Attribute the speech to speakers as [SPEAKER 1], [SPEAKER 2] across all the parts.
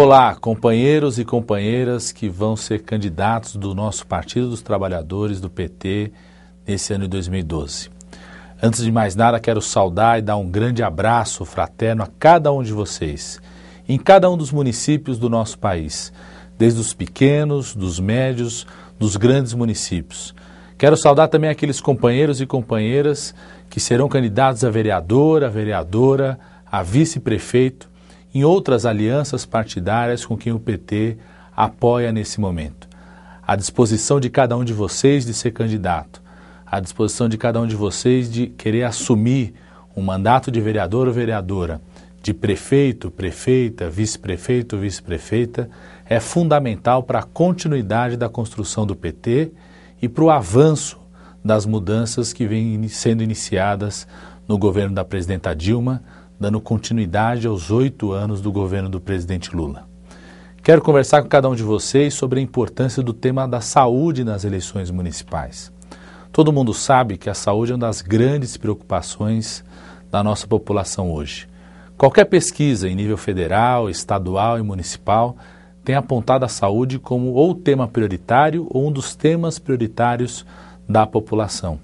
[SPEAKER 1] Olá, companheiros e companheiras que vão ser candidatos do nosso Partido dos Trabalhadores, do PT, nesse ano de 2012. Antes de mais nada, quero saudar e dar um grande abraço fraterno a cada um de vocês, em cada um dos municípios do nosso país, desde os pequenos, dos médios, dos grandes municípios. Quero saudar também aqueles companheiros e companheiras que serão candidatos a vereador, a vereadora, a vice-prefeito em outras alianças partidárias com quem o PT apoia nesse momento. a disposição de cada um de vocês de ser candidato, a disposição de cada um de vocês de querer assumir um mandato de vereador ou vereadora, de prefeito, prefeita, vice-prefeito, vice-prefeita, é fundamental para a continuidade da construção do PT e para o avanço das mudanças que vêm sendo iniciadas no governo da presidenta Dilma dando continuidade aos oito anos do governo do presidente Lula. Quero conversar com cada um de vocês sobre a importância do tema da saúde nas eleições municipais. Todo mundo sabe que a saúde é uma das grandes preocupações da nossa população hoje. Qualquer pesquisa em nível federal, estadual e municipal tem apontado a saúde como ou tema prioritário ou um dos temas prioritários da população.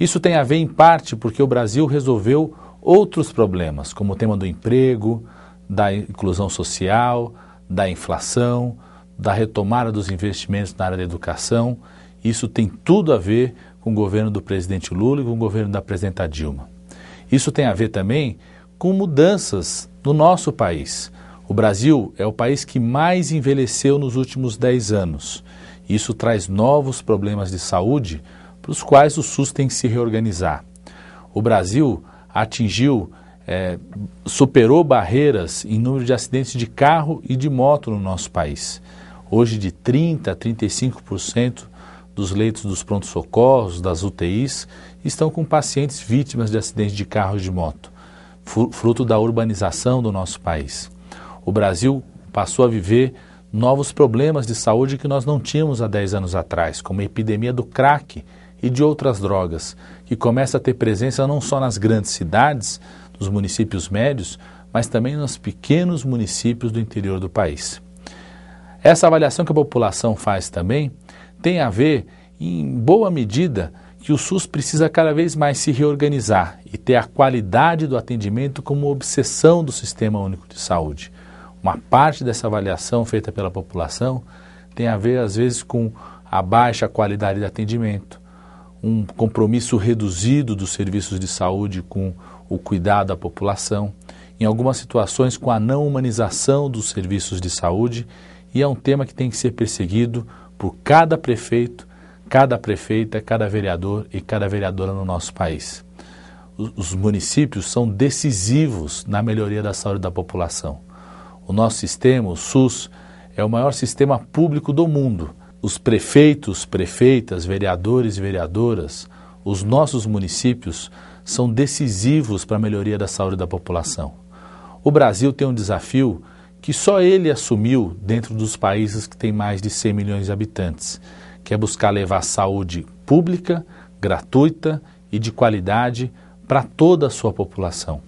[SPEAKER 1] Isso tem a ver em parte porque o Brasil resolveu outros problemas, como o tema do emprego, da inclusão social, da inflação, da retomada dos investimentos na área da educação. Isso tem tudo a ver com o governo do presidente Lula e com o governo da presidenta Dilma. Isso tem a ver também com mudanças no nosso país. O Brasil é o país que mais envelheceu nos últimos 10 anos. Isso traz novos problemas de saúde para os quais o SUS tem que se reorganizar. O Brasil atingiu, é, superou barreiras em número de acidentes de carro e de moto no nosso país. Hoje, de 30% a 35% dos leitos dos pronto socorros das UTIs, estão com pacientes vítimas de acidentes de carro e de moto, fruto da urbanização do nosso país. O Brasil passou a viver novos problemas de saúde que nós não tínhamos há 10 anos atrás, como a epidemia do crack e de outras drogas, que começa a ter presença não só nas grandes cidades, nos municípios médios, mas também nos pequenos municípios do interior do país. Essa avaliação que a população faz também tem a ver, em boa medida, que o SUS precisa cada vez mais se reorganizar e ter a qualidade do atendimento como obsessão do Sistema Único de Saúde. Uma parte dessa avaliação feita pela população tem a ver, às vezes, com a baixa qualidade de atendimento, um compromisso reduzido dos serviços de saúde com o cuidado à população, em algumas situações com a não humanização dos serviços de saúde, e é um tema que tem que ser perseguido por cada prefeito, cada prefeita, cada vereador e cada vereadora no nosso país. Os municípios são decisivos na melhoria da saúde da população. O nosso sistema, o SUS, é o maior sistema público do mundo os prefeitos, prefeitas, vereadores e vereadoras, os nossos municípios são decisivos para a melhoria da saúde da população. O Brasil tem um desafio que só ele assumiu dentro dos países que têm mais de 100 milhões de habitantes, que é buscar levar saúde pública, gratuita e de qualidade para toda a sua população.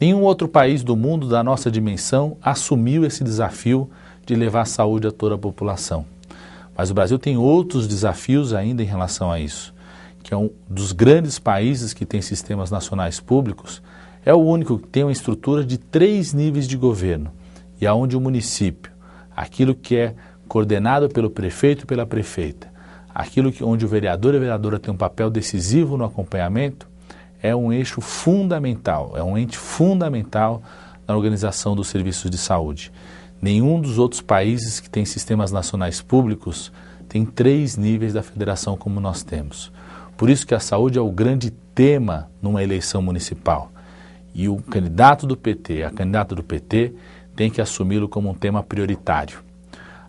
[SPEAKER 1] Nenhum outro país do mundo da nossa dimensão assumiu esse desafio de levar saúde a toda a população. Mas o Brasil tem outros desafios ainda em relação a isso, que é um dos grandes países que tem sistemas nacionais públicos, é o único que tem uma estrutura de três níveis de governo, e aonde o município, aquilo que é coordenado pelo prefeito e pela prefeita, aquilo que, onde o vereador e a vereadora tem um papel decisivo no acompanhamento, é um eixo fundamental, é um ente fundamental na organização dos serviços de saúde. Nenhum dos outros países que tem sistemas nacionais públicos tem três níveis da federação como nós temos. Por isso que a saúde é o grande tema numa eleição municipal. E o candidato do PT, a candidata do PT, tem que assumi-lo como um tema prioritário.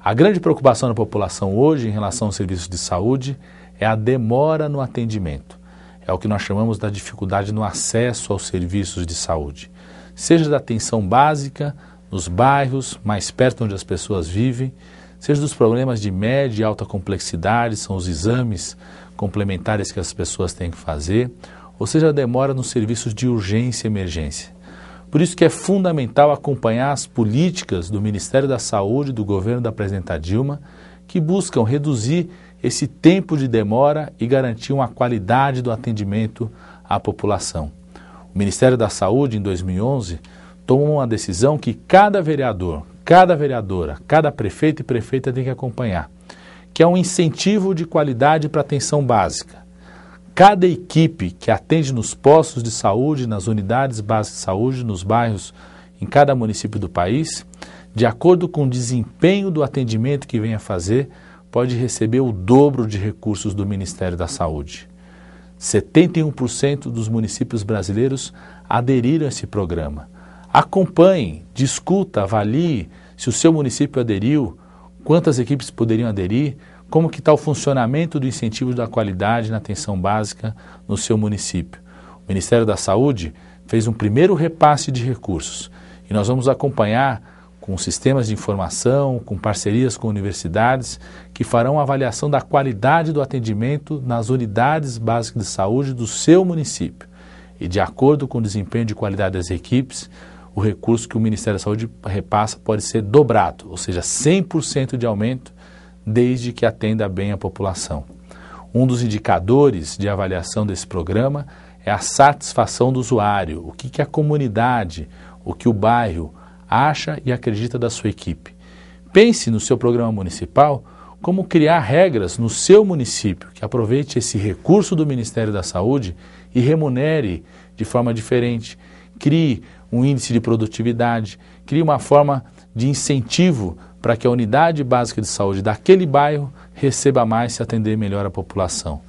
[SPEAKER 1] A grande preocupação da população hoje em relação aos serviços de saúde é a demora no atendimento. É o que nós chamamos da dificuldade no acesso aos serviços de saúde, seja da atenção básica, nos bairros, mais perto onde as pessoas vivem, seja dos problemas de média e alta complexidade, são os exames complementares que as pessoas têm que fazer, ou seja, a demora nos serviços de urgência e emergência. Por isso que é fundamental acompanhar as políticas do Ministério da Saúde e do governo da presidenta Dilma, que buscam reduzir esse tempo de demora e garantir uma qualidade do atendimento à população. O Ministério da Saúde, em 2011, tomam uma decisão que cada vereador, cada vereadora, cada prefeito e prefeita tem que acompanhar, que é um incentivo de qualidade para atenção básica. Cada equipe que atende nos postos de saúde, nas unidades básicas de saúde, nos bairros, em cada município do país, de acordo com o desempenho do atendimento que venha fazer, pode receber o dobro de recursos do Ministério da Saúde. 71% dos municípios brasileiros aderiram a esse programa. Acompanhe, discuta, avalie se o seu município aderiu, quantas equipes poderiam aderir, como que está o funcionamento do incentivo da qualidade na atenção básica no seu município. O Ministério da Saúde fez um primeiro repasse de recursos e nós vamos acompanhar com sistemas de informação, com parcerias com universidades, que farão avaliação da qualidade do atendimento nas unidades básicas de saúde do seu município. E de acordo com o desempenho de qualidade das equipes, o recurso que o Ministério da Saúde repassa pode ser dobrado, ou seja, 100% de aumento, desde que atenda bem a população. Um dos indicadores de avaliação desse programa é a satisfação do usuário, o que, que a comunidade, o que o bairro acha e acredita da sua equipe. Pense no seu programa municipal como criar regras no seu município que aproveite esse recurso do Ministério da Saúde e remunere de forma diferente. Crie um índice de produtividade, cria uma forma de incentivo para que a unidade básica de saúde daquele bairro receba mais se atender melhor a população.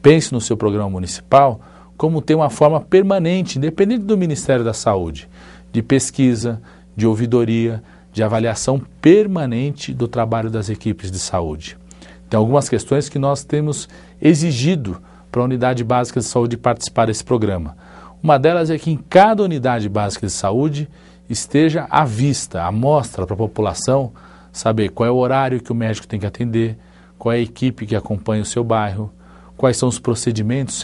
[SPEAKER 1] Pense no seu programa municipal como ter uma forma permanente, independente do Ministério da Saúde, de pesquisa, de ouvidoria, de avaliação permanente do trabalho das equipes de saúde. Tem algumas questões que nós temos exigido para a unidade básica de saúde participar desse programa uma delas é que em cada unidade básica de saúde esteja à vista, a mostra para a população saber qual é o horário que o médico tem que atender, qual é a equipe que acompanha o seu bairro, quais são os procedimentos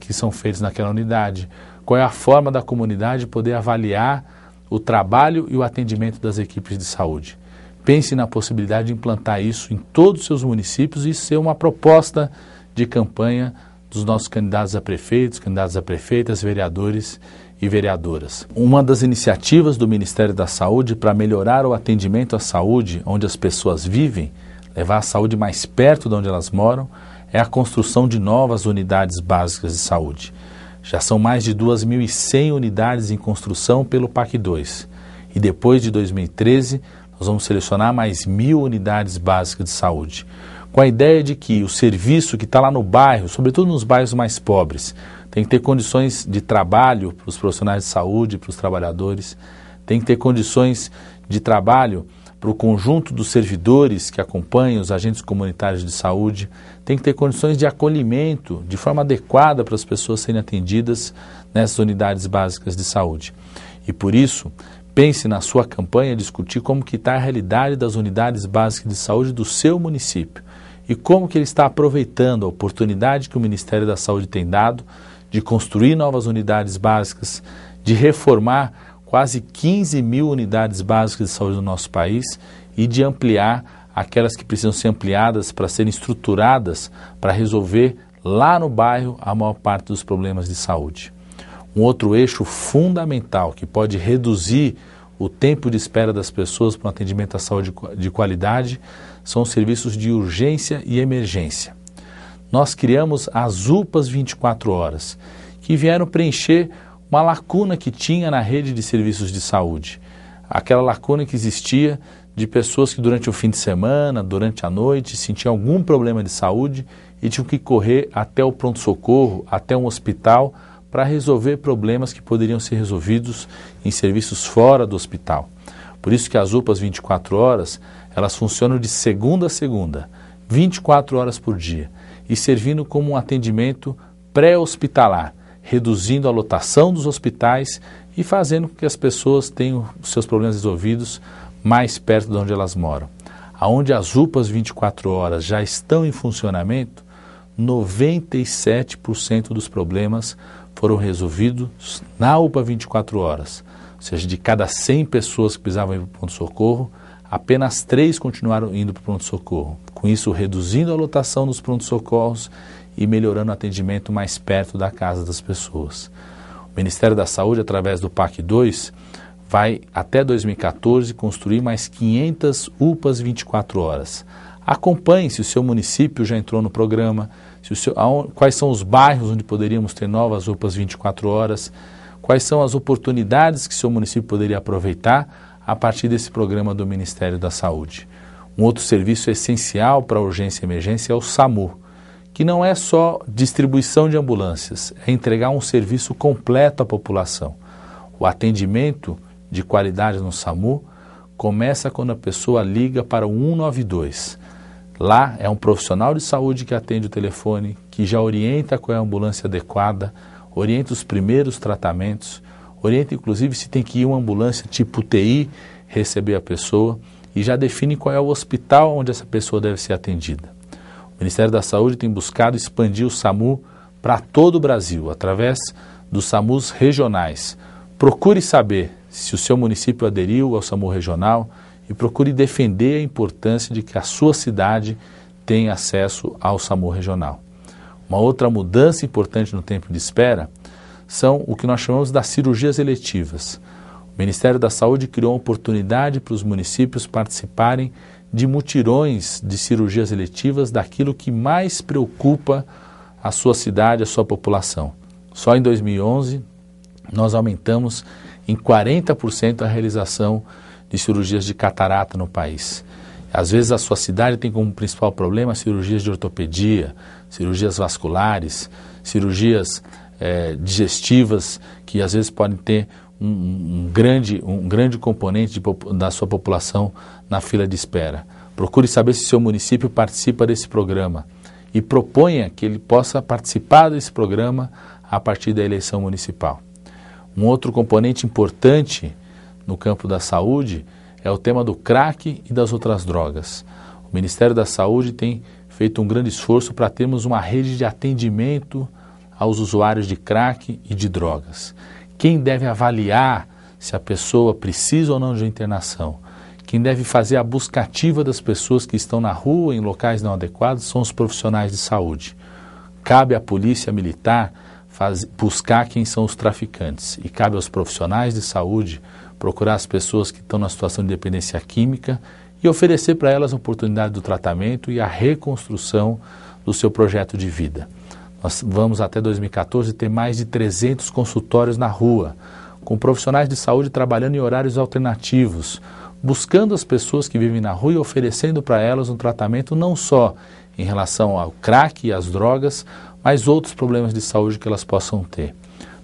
[SPEAKER 1] que são feitos naquela unidade, qual é a forma da comunidade poder avaliar o trabalho e o atendimento das equipes de saúde. Pense na possibilidade de implantar isso em todos os seus municípios e ser uma proposta de campanha dos nossos candidatos a prefeitos, candidatos a prefeitas, vereadores e vereadoras. Uma das iniciativas do Ministério da Saúde para melhorar o atendimento à saúde onde as pessoas vivem, levar a saúde mais perto de onde elas moram, é a construção de novas unidades básicas de saúde. Já são mais de 2.100 unidades em construção pelo PAC 2. E depois de 2013, nós vamos selecionar mais mil unidades básicas de saúde com a ideia de que o serviço que está lá no bairro, sobretudo nos bairros mais pobres, tem que ter condições de trabalho para os profissionais de saúde, para os trabalhadores, tem que ter condições de trabalho para o conjunto dos servidores que acompanham os agentes comunitários de saúde, tem que ter condições de acolhimento de forma adequada para as pessoas serem atendidas nessas unidades básicas de saúde. E por isso, pense na sua campanha discutir como que está a realidade das unidades básicas de saúde do seu município e como que ele está aproveitando a oportunidade que o Ministério da Saúde tem dado de construir novas unidades básicas, de reformar quase 15 mil unidades básicas de saúde no nosso país e de ampliar aquelas que precisam ser ampliadas para serem estruturadas para resolver lá no bairro a maior parte dos problemas de saúde. Um outro eixo fundamental que pode reduzir o tempo de espera das pessoas para um atendimento à saúde de qualidade, são os serviços de urgência e emergência. Nós criamos as UPAs 24 horas, que vieram preencher uma lacuna que tinha na rede de serviços de saúde. Aquela lacuna que existia de pessoas que durante o fim de semana, durante a noite, sentiam algum problema de saúde e tinham que correr até o pronto-socorro, até um hospital para resolver problemas que poderiam ser resolvidos em serviços fora do hospital. Por isso que as UPAs 24 horas, elas funcionam de segunda a segunda, 24 horas por dia, e servindo como um atendimento pré-hospitalar, reduzindo a lotação dos hospitais e fazendo com que as pessoas tenham seus problemas resolvidos mais perto de onde elas moram. Aonde as UPAs 24 horas já estão em funcionamento, 97% dos problemas foram resolvidos na UPA 24 horas. Ou seja, de cada 100 pessoas que precisavam ir para o pronto-socorro, apenas 3 continuaram indo para o pronto-socorro. Com isso, reduzindo a lotação dos pronto-socorros e melhorando o atendimento mais perto da casa das pessoas. O Ministério da Saúde, através do PAC 2, vai até 2014 construir mais 500 UPAs 24 horas. Acompanhe se o seu município já entrou no programa, seu, quais são os bairros onde poderíamos ter novas UPAs 24 horas, quais são as oportunidades que seu município poderia aproveitar a partir desse programa do Ministério da Saúde. Um outro serviço essencial para urgência e emergência é o SAMU, que não é só distribuição de ambulâncias, é entregar um serviço completo à população. O atendimento de qualidade no SAMU começa quando a pessoa liga para o 192. Lá é um profissional de saúde que atende o telefone, que já orienta qual é a ambulância adequada, orienta os primeiros tratamentos, orienta inclusive se tem que ir uma ambulância tipo TI receber a pessoa e já define qual é o hospital onde essa pessoa deve ser atendida. O Ministério da Saúde tem buscado expandir o SAMU para todo o Brasil, através dos SAMUs regionais. Procure saber se o seu município aderiu ao SAMU regional, e procure defender a importância de que a sua cidade tenha acesso ao SAMU regional. Uma outra mudança importante no tempo de espera são o que nós chamamos das cirurgias eletivas. O Ministério da Saúde criou uma oportunidade para os municípios participarem de mutirões de cirurgias eletivas daquilo que mais preocupa a sua cidade, a sua população. Só em 2011 nós aumentamos em 40% a realização de cirurgias de catarata no país. Às vezes a sua cidade tem como principal problema cirurgias de ortopedia, cirurgias vasculares, cirurgias é, digestivas, que às vezes podem ter um, um grande, um grande componente de, da sua população na fila de espera. Procure saber se seu município participa desse programa e proponha que ele possa participar desse programa a partir da eleição municipal. Um outro componente importante no campo da saúde é o tema do crack e das outras drogas. O Ministério da Saúde tem feito um grande esforço para termos uma rede de atendimento aos usuários de crack e de drogas. Quem deve avaliar se a pessoa precisa ou não de internação? Quem deve fazer a busca ativa das pessoas que estão na rua em locais não adequados são os profissionais de saúde. Cabe à polícia militar faz, buscar quem são os traficantes e cabe aos profissionais de saúde procurar as pessoas que estão na situação de dependência química e oferecer para elas a oportunidade do tratamento e a reconstrução do seu projeto de vida. Nós vamos até 2014 ter mais de 300 consultórios na rua, com profissionais de saúde trabalhando em horários alternativos, buscando as pessoas que vivem na rua e oferecendo para elas um tratamento não só em relação ao crack e às drogas, mas outros problemas de saúde que elas possam ter.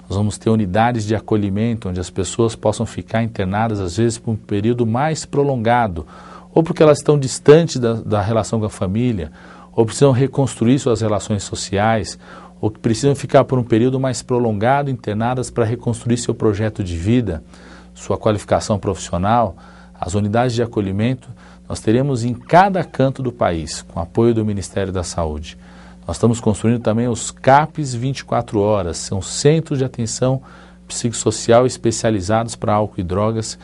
[SPEAKER 1] Nós vamos ter unidades de acolhimento onde as pessoas possam ficar internadas, às vezes, por um período mais prolongado, ou porque elas estão distantes da, da relação com a família, ou precisam reconstruir suas relações sociais, ou que precisam ficar por um período mais prolongado internadas para reconstruir seu projeto de vida, sua qualificação profissional, as unidades de acolhimento, nós teremos em cada canto do país, com apoio do Ministério da Saúde. Nós estamos construindo também os CAPs 24 horas, são centros de atenção psicossocial especializados para álcool e drogas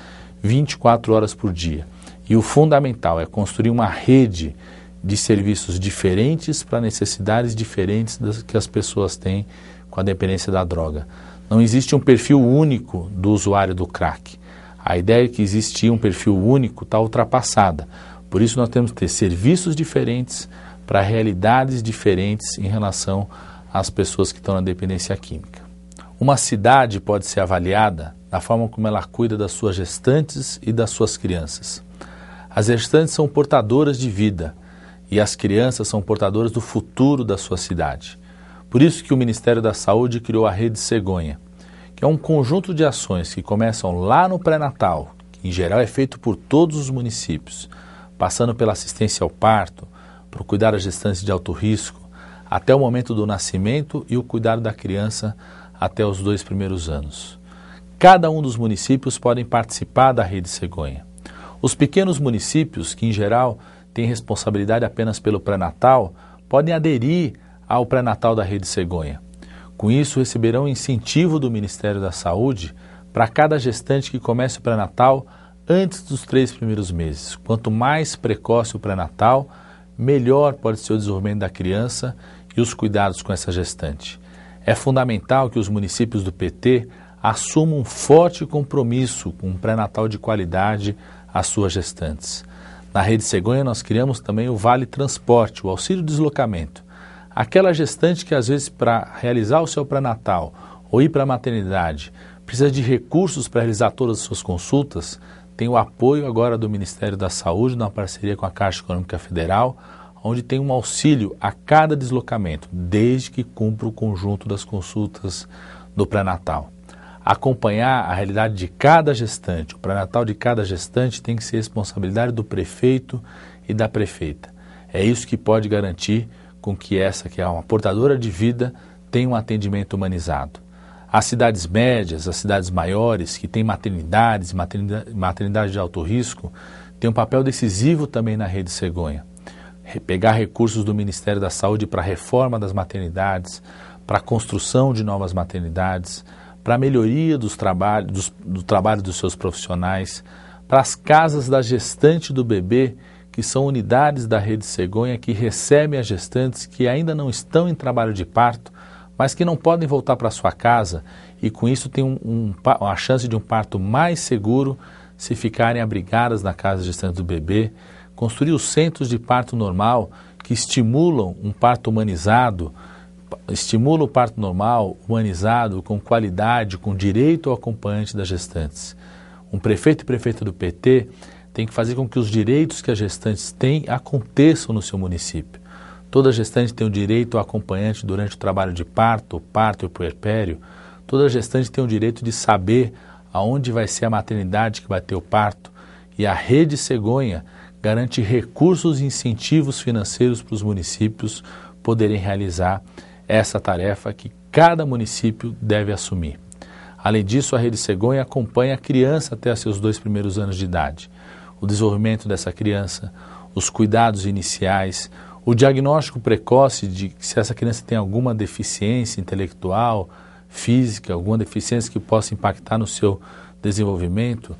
[SPEAKER 1] 24 horas por dia. E o fundamental é construir uma rede de serviços diferentes para necessidades diferentes das que as pessoas têm com a dependência da droga. Não existe um perfil único do usuário do crack. A ideia de é que existia um perfil único está ultrapassada. Por isso nós temos que ter serviços diferentes para realidades diferentes em relação às pessoas que estão na dependência química. Uma cidade pode ser avaliada da forma como ela cuida das suas gestantes e das suas crianças. As gestantes são portadoras de vida e as crianças são portadoras do futuro da sua cidade. Por isso que o Ministério da Saúde criou a Rede Cegonha, que é um conjunto de ações que começam lá no pré-natal, que em geral é feito por todos os municípios, passando pela assistência ao parto, para cuidar as gestantes de alto risco até o momento do nascimento e o cuidado da criança até os dois primeiros anos. Cada um dos municípios podem participar da rede cegonha. Os pequenos municípios, que em geral têm responsabilidade apenas pelo pré-natal, podem aderir ao pré-natal da rede cegonha. Com isso, receberão incentivo do Ministério da Saúde para cada gestante que comece o pré-natal antes dos três primeiros meses. Quanto mais precoce o pré-natal, melhor pode ser o desenvolvimento da criança e os cuidados com essa gestante. É fundamental que os municípios do PT assumam um forte compromisso com um pré-natal de qualidade às suas gestantes. Na Rede Cegonha, nós criamos também o Vale Transporte, o auxílio deslocamento. Aquela gestante que, às vezes, para realizar o seu pré-natal ou ir para a maternidade, precisa de recursos para realizar todas as suas consultas, tem o apoio agora do Ministério da Saúde, na parceria com a Caixa Econômica Federal, onde tem um auxílio a cada deslocamento, desde que cumpra o conjunto das consultas do pré-natal. Acompanhar a realidade de cada gestante, o pré-natal de cada gestante tem que ser responsabilidade do prefeito e da prefeita. É isso que pode garantir com que essa, que é uma portadora de vida, tenha um atendimento humanizado. As cidades médias, as cidades maiores, que têm maternidades, maternidade, maternidade de alto risco, têm um papel decisivo também na rede cegonha. Pegar recursos do Ministério da Saúde para a reforma das maternidades, para a construção de novas maternidades, para a melhoria dos trabalhos, dos, do trabalho dos seus profissionais, para as casas da gestante do bebê, que são unidades da rede cegonha que recebem as gestantes que ainda não estão em trabalho de parto mas que não podem voltar para sua casa e com isso tem um, um, a chance de um parto mais seguro se ficarem abrigadas na casa gestante do bebê, construir os centros de parto normal que estimulam um parto humanizado, estimula o parto normal, humanizado, com qualidade, com direito ao acompanhante das gestantes. Um prefeito e prefeita do PT tem que fazer com que os direitos que as gestantes têm aconteçam no seu município. Toda gestante tem o direito ao acompanhante durante o trabalho de parto, parto e puerpério. Toda gestante tem o direito de saber aonde vai ser a maternidade que vai ter o parto. E a rede cegonha garante recursos e incentivos financeiros para os municípios poderem realizar essa tarefa que cada município deve assumir. Além disso, a Rede Cegonha acompanha a criança até seus dois primeiros anos de idade. O desenvolvimento dessa criança, os cuidados iniciais, o diagnóstico precoce de se essa criança tem alguma deficiência intelectual, física, alguma deficiência que possa impactar no seu desenvolvimento,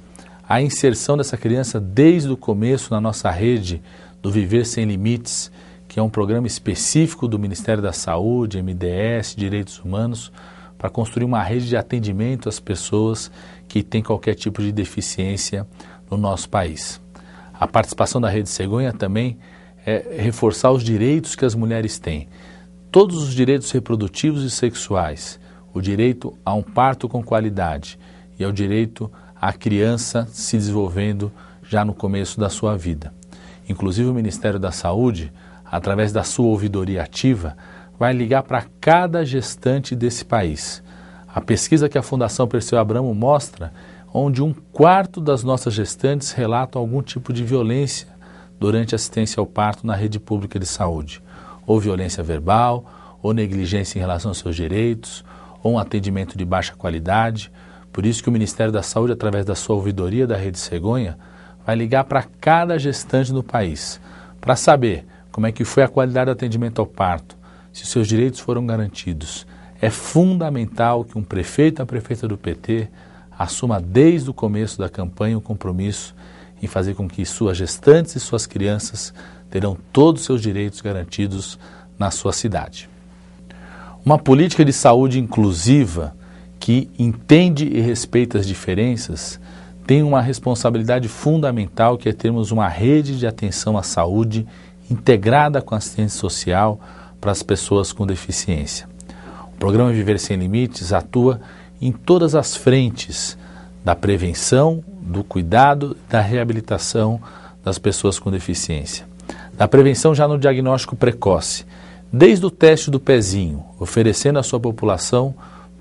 [SPEAKER 1] a inserção dessa criança desde o começo na nossa rede do Viver Sem Limites, que é um programa específico do Ministério da Saúde, MDS, Direitos Humanos, para construir uma rede de atendimento às pessoas que têm qualquer tipo de deficiência no nosso país. A participação da Rede Cegonha também é, reforçar os direitos que as mulheres têm. Todos os direitos reprodutivos e sexuais, o direito a um parto com qualidade e ao é direito à criança se desenvolvendo já no começo da sua vida. Inclusive, o Ministério da Saúde, através da sua ouvidoria ativa, vai ligar para cada gestante desse país. A pesquisa que a Fundação Perseu Abramo mostra onde um quarto das nossas gestantes relatam algum tipo de violência durante assistência ao parto na rede pública de saúde, ou violência verbal, ou negligência em relação aos seus direitos, ou um atendimento de baixa qualidade. Por isso que o Ministério da Saúde, através da sua ouvidoria da Rede Cegonha, vai ligar para cada gestante no país para saber como é que foi a qualidade do atendimento ao parto, se seus direitos foram garantidos. É fundamental que um prefeito, a prefeita do PT, assuma desde o começo da campanha o compromisso em fazer com que suas gestantes e suas crianças terão todos os seus direitos garantidos na sua cidade. Uma política de saúde inclusiva que entende e respeita as diferenças tem uma responsabilidade fundamental que é termos uma rede de atenção à saúde integrada com a assistência social para as pessoas com deficiência. O programa Viver Sem Limites atua em todas as frentes da prevenção do cuidado, da reabilitação das pessoas com deficiência. Na prevenção, já no diagnóstico precoce, desde o teste do pezinho, oferecendo à sua população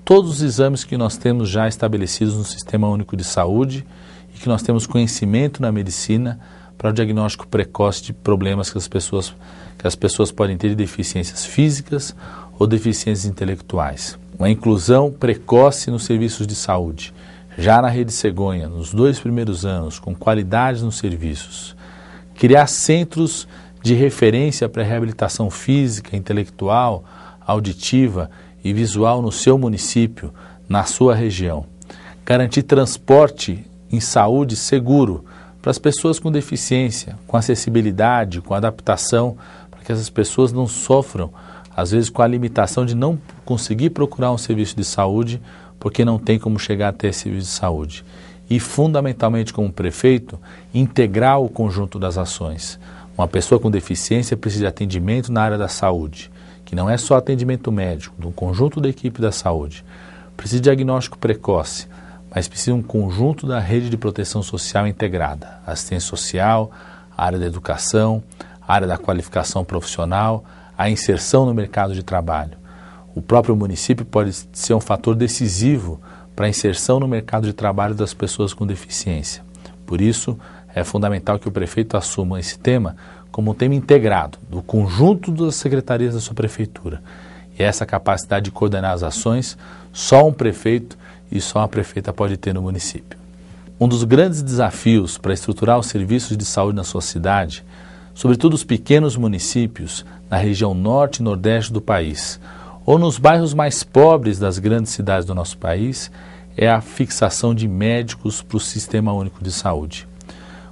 [SPEAKER 1] todos os exames que nós temos já estabelecidos no Sistema Único de Saúde e que nós temos conhecimento na medicina para o diagnóstico precoce de problemas que as pessoas, que as pessoas podem ter de deficiências físicas ou deficiências intelectuais. Uma inclusão precoce nos serviços de saúde já na Rede Cegonha, nos dois primeiros anos, com qualidade nos serviços, criar centros de referência para reabilitação física, intelectual, auditiva e visual no seu município, na sua região. Garantir transporte em saúde seguro para as pessoas com deficiência, com acessibilidade, com adaptação, para que essas pessoas não sofram, às vezes, com a limitação de não conseguir procurar um serviço de saúde porque não tem como chegar até esse serviço de saúde. E, fundamentalmente, como prefeito, integrar o conjunto das ações. Uma pessoa com deficiência precisa de atendimento na área da saúde, que não é só atendimento médico, do conjunto da equipe da saúde. Precisa de diagnóstico precoce, mas precisa um conjunto da rede de proteção social integrada, assistência social, área da educação, área da qualificação profissional, a inserção no mercado de trabalho. O próprio município pode ser um fator decisivo para a inserção no mercado de trabalho das pessoas com deficiência. Por isso, é fundamental que o prefeito assuma esse tema como um tema integrado do conjunto das secretarias da sua prefeitura. E essa capacidade de coordenar as ações, só um prefeito e só uma prefeita pode ter no município. Um dos grandes desafios para estruturar os serviços de saúde na sua cidade, sobretudo os pequenos municípios na região norte e nordeste do país, ou nos bairros mais pobres das grandes cidades do nosso país, é a fixação de médicos para o Sistema Único de Saúde.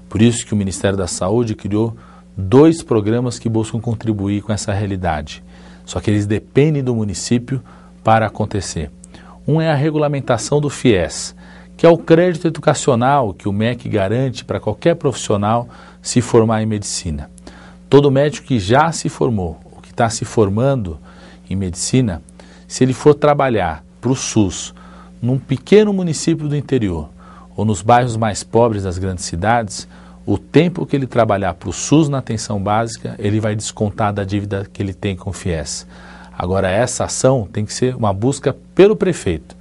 [SPEAKER 1] Por isso que o Ministério da Saúde criou dois programas que buscam contribuir com essa realidade, só que eles dependem do município para acontecer. Um é a regulamentação do FIES, que é o crédito educacional que o MEC garante para qualquer profissional se formar em medicina. Todo médico que já se formou, ou que está se formando, em medicina, se ele for trabalhar para o SUS num pequeno município do interior ou nos bairros mais pobres das grandes cidades, o tempo que ele trabalhar para o SUS na atenção básica, ele vai descontar da dívida que ele tem com o FIES. Agora, essa ação tem que ser uma busca pelo prefeito.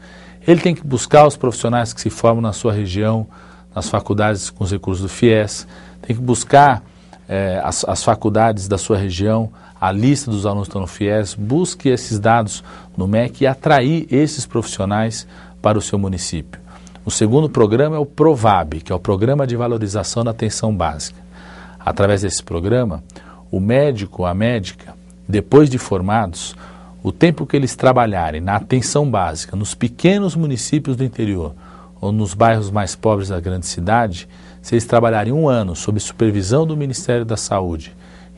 [SPEAKER 1] Ele tem que buscar os profissionais que se formam na sua região, nas faculdades com os recursos do FIES, tem que buscar eh, as, as faculdades da sua região, a lista dos alunos que estão no FIES, busque esses dados no MEC e atrair esses profissionais para o seu município. O segundo programa é o PROVAB, que é o Programa de Valorização da Atenção Básica. Através desse programa, o médico, a médica, depois de formados, o tempo que eles trabalharem na atenção básica, nos pequenos municípios do interior ou nos bairros mais pobres da grande cidade, se eles trabalharem um ano sob supervisão do Ministério da Saúde,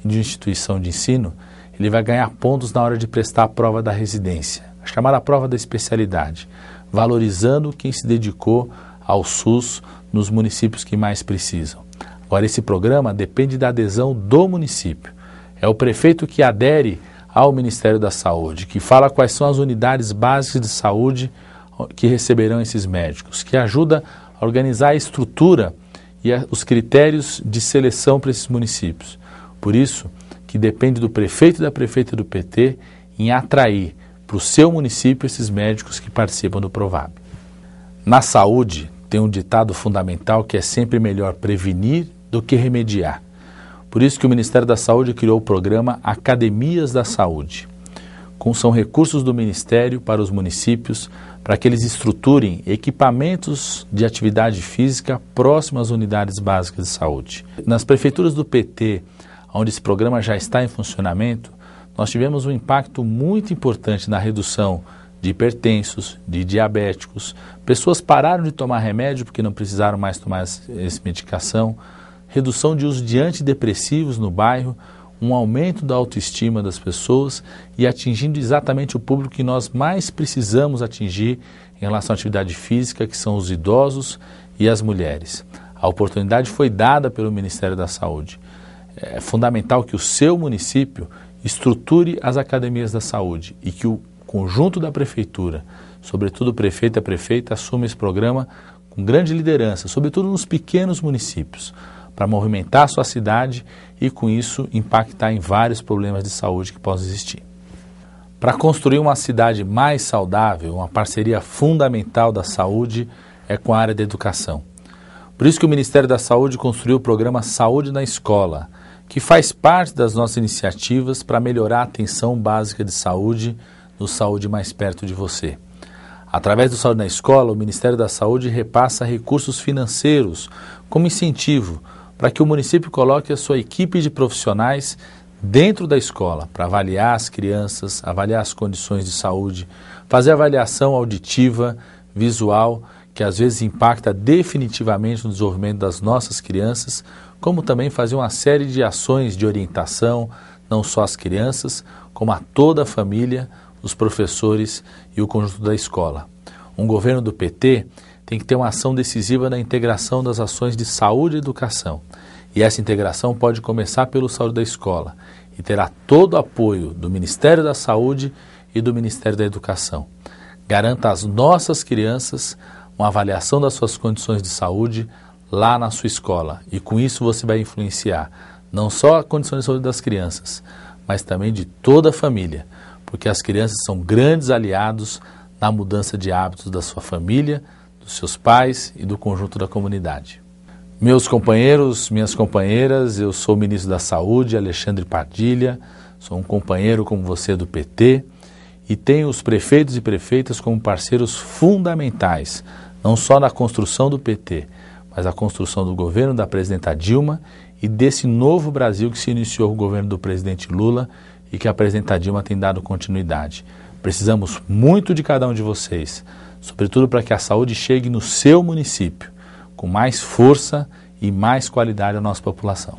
[SPEAKER 1] de instituição de ensino, ele vai ganhar pontos na hora de prestar a prova da residência, a chamada prova da especialidade, valorizando quem se dedicou ao SUS nos municípios que mais precisam. Agora, esse programa depende da adesão do município. É o prefeito que adere ao Ministério da Saúde, que fala quais são as unidades básicas de saúde que receberão esses médicos, que ajuda a organizar a estrutura e os critérios de seleção para esses municípios. Por isso que depende do prefeito e da prefeita do PT em atrair para o seu município esses médicos que participam do Provab. Na saúde, tem um ditado fundamental que é sempre melhor prevenir do que remediar. Por isso que o Ministério da Saúde criou o programa Academias da Saúde. Com são recursos do Ministério para os municípios para que eles estruturem equipamentos de atividade física próximas às unidades básicas de saúde. Nas prefeituras do PT, onde esse programa já está em funcionamento, nós tivemos um impacto muito importante na redução de hipertensos, de diabéticos. Pessoas pararam de tomar remédio porque não precisaram mais tomar essa medicação. Redução de uso de antidepressivos no bairro, um aumento da autoestima das pessoas e atingindo exatamente o público que nós mais precisamos atingir em relação à atividade física, que são os idosos e as mulheres. A oportunidade foi dada pelo Ministério da Saúde é fundamental que o seu município estruture as academias da saúde e que o conjunto da prefeitura, sobretudo o prefeito e a prefeita, assuma esse programa com grande liderança, sobretudo nos pequenos municípios, para movimentar a sua cidade e, com isso, impactar em vários problemas de saúde que possam existir. Para construir uma cidade mais saudável, uma parceria fundamental da saúde é com a área da educação. Por isso que o Ministério da Saúde construiu o programa Saúde na Escola, que faz parte das nossas iniciativas para melhorar a atenção básica de saúde no Saúde Mais Perto de Você. Através do Saúde na Escola, o Ministério da Saúde repassa recursos financeiros como incentivo para que o município coloque a sua equipe de profissionais dentro da escola para avaliar as crianças, avaliar as condições de saúde, fazer avaliação auditiva, visual que às vezes impacta definitivamente no desenvolvimento das nossas crianças, como também fazer uma série de ações de orientação, não só às crianças, como a toda a família, os professores e o conjunto da escola. Um governo do PT tem que ter uma ação decisiva na integração das ações de saúde e educação. E essa integração pode começar pelo saúde da escola e terá todo o apoio do Ministério da Saúde e do Ministério da Educação. Garanta às nossas crianças uma avaliação das suas condições de saúde lá na sua escola. E com isso você vai influenciar não só a condição de saúde das crianças, mas também de toda a família, porque as crianças são grandes aliados na mudança de hábitos da sua família, dos seus pais e do conjunto da comunidade. Meus companheiros, minhas companheiras, eu sou o ministro da Saúde, Alexandre Padilha, sou um companheiro como você do PT e tenho os prefeitos e prefeitas como parceiros fundamentais não só na construção do PT, mas a construção do governo da presidenta Dilma e desse novo Brasil que se iniciou com o governo do presidente Lula e que a presidenta Dilma tem dado continuidade. Precisamos muito de cada um de vocês, sobretudo para que a saúde chegue no seu município, com mais força e mais qualidade à nossa população.